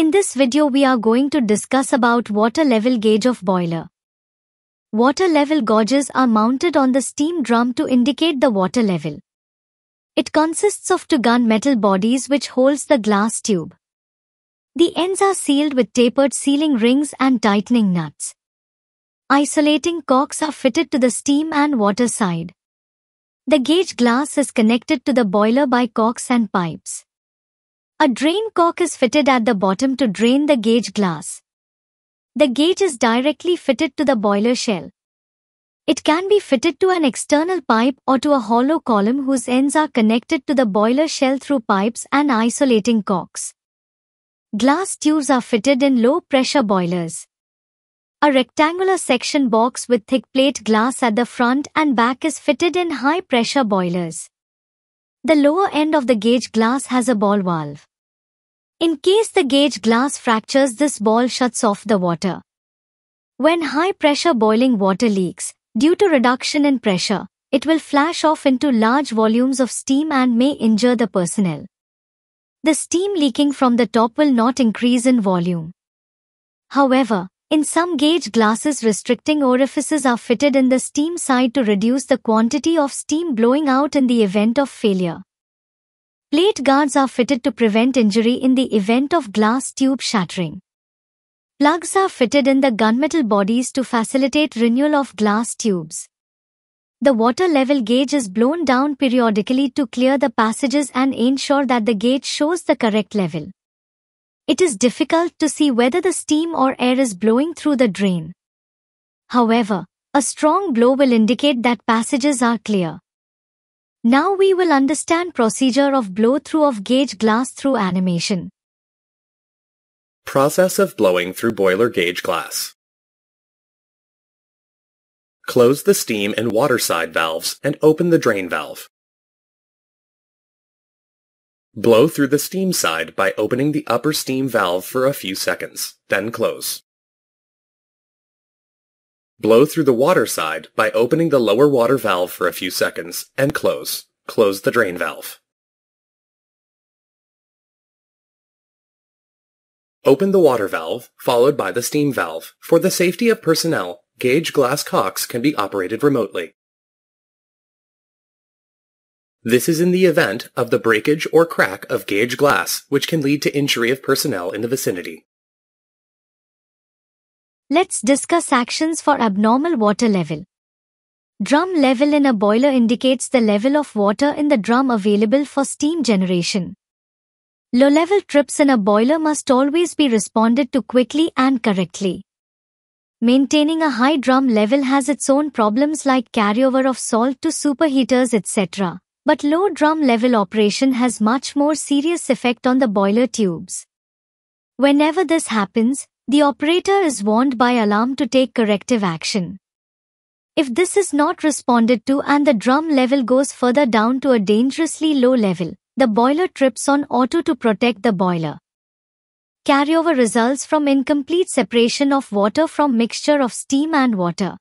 In this video we are going to discuss about water level gauge of boiler. Water level gauges are mounted on the steam drum to indicate the water level. It consists of two gun metal bodies which holds the glass tube. The ends are sealed with tapered sealing rings and tightening nuts. Isolating corks are fitted to the steam and water side. The gauge glass is connected to the boiler by corks and pipes. A drain cork is fitted at the bottom to drain the gauge glass. The gauge is directly fitted to the boiler shell. It can be fitted to an external pipe or to a hollow column whose ends are connected to the boiler shell through pipes and isolating corks. Glass tubes are fitted in low-pressure boilers. A rectangular section box with thick plate glass at the front and back is fitted in high-pressure boilers. The lower end of the gauge glass has a ball valve. In case the gauge glass fractures this ball shuts off the water. When high pressure boiling water leaks, due to reduction in pressure, it will flash off into large volumes of steam and may injure the personnel. The steam leaking from the top will not increase in volume. However, in some gauge glasses restricting orifices are fitted in the steam side to reduce the quantity of steam blowing out in the event of failure. Plate guards are fitted to prevent injury in the event of glass tube shattering. Plugs are fitted in the gunmetal bodies to facilitate renewal of glass tubes. The water level gauge is blown down periodically to clear the passages and ensure that the gauge shows the correct level. It is difficult to see whether the steam or air is blowing through the drain. However, a strong blow will indicate that passages are clear. Now we will understand procedure of blow-through of gauge glass through animation. Process of blowing through boiler gauge glass. Close the steam and water side valves and open the drain valve. Blow through the steam side by opening the upper steam valve for a few seconds, then close. Blow through the water side by opening the lower water valve for a few seconds and close. Close the drain valve. Open the water valve, followed by the steam valve. For the safety of personnel, gauge glass cocks can be operated remotely. This is in the event of the breakage or crack of gauge glass, which can lead to injury of personnel in the vicinity. Let's discuss actions for abnormal water level. Drum level in a boiler indicates the level of water in the drum available for steam generation. Low-level trips in a boiler must always be responded to quickly and correctly. Maintaining a high drum level has its own problems like carryover of salt to superheaters etc. But low drum level operation has much more serious effect on the boiler tubes. Whenever this happens, the operator is warned by alarm to take corrective action. If this is not responded to and the drum level goes further down to a dangerously low level, the boiler trips on auto to protect the boiler. Carryover results from incomplete separation of water from mixture of steam and water.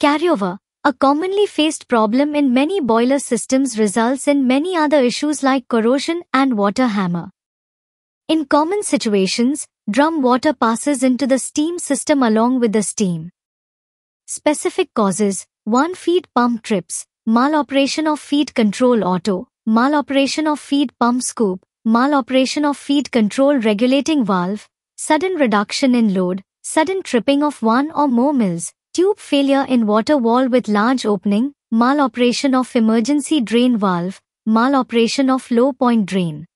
Carryover, a commonly faced problem in many boiler systems results in many other issues like corrosion and water hammer. In common situations, Drum water passes into the steam system along with the steam. Specific causes 1. Feed pump trips, maloperation of feed control auto, maloperation of feed pump scoop, maloperation of feed control regulating valve, sudden reduction in load, sudden tripping of one or more mills, tube failure in water wall with large opening, maloperation of emergency drain valve, maloperation of low point drain.